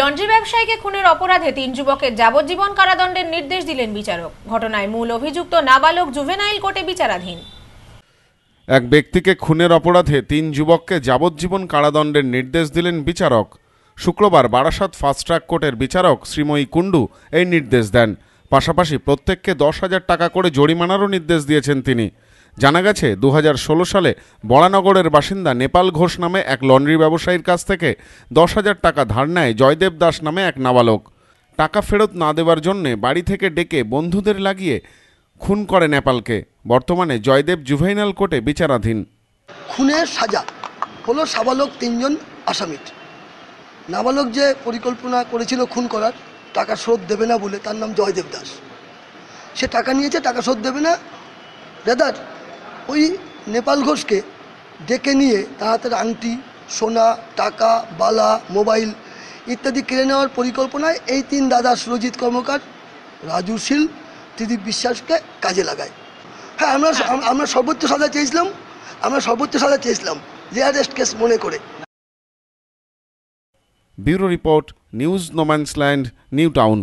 laundry ব্যবসায়ীকে খুনের অপরাধে তিন যুবকের যাবজ্জীবন কারাদণ্ডের নির্দেশ দিলেন বিচারক ঘটনায় মূল অভিযুক্ত নাবালক জুভেনাইল কোর্টে বিচারাধীন এক ব্যক্তিকে খুনের অপরাধে তিন যুবককে যাবজ্জীবন কারাদণ্ডের নির্দেশ দিলেন বিচারক শুক্রবার বারাসাত ফাস্ট ট্র্যাক কোর্টের বিচারক শ্রীময়ী কুণ্ডু এই নির্দেশ দেন পাশাপাশি প্রত্যেককে দশ হাজার টাকা করে জরিমানারও নির্দেশ দিয়েছেন তিনি জানা গেছে দু সালে বড়ানগরের বাসিন্দা নেপাল ঘোষ নামে এক লন্ড্রি ব্যবসায়ীর কাছ থেকে দশ হাজার টাকা ধার নেয় জয়দেব দাস নামে এক নাবালক টাকা ফেরত না দেওয়ার জন্যে বাড়ি থেকে ডেকে বন্ধুদের লাগিয়ে খুন করে নেপালকে বর্তমানে জয়দেব জুভাইনাল কোর্টে বিচারাধীন খুনের সাজা হলো সাবালক তিনজন আসামির নাবালক যে পরিকল্পনা করেছিল খুন করার টাকা শোধ দেবে না বলে তার নাম জয়দেব দাস সে টাকা নিয়েছে টাকা শোধ দেবে না দাদার ওই নেপাল ঘোষকে ডেকে নিয়ে তাহাতের আংটি সোনা টাকা বালা মোবাইল ইত্যাদি কেড়ে নেওয়ার পরিকল্পনায় এই তিন দাদা সুরজিৎ কর্মকার রাজু শীল ত্রিদীপ বিশ্বাসকে কাজে লাগায় হ্যাঁ আমরা আমরা সর্বোচ্চ সাজা চেয়েছিলাম আমরা সর্বোচ্চ সাজা চেয়েছিলাম লেয়ারেস্ট কেস মনে করে bureau report news no man's land New town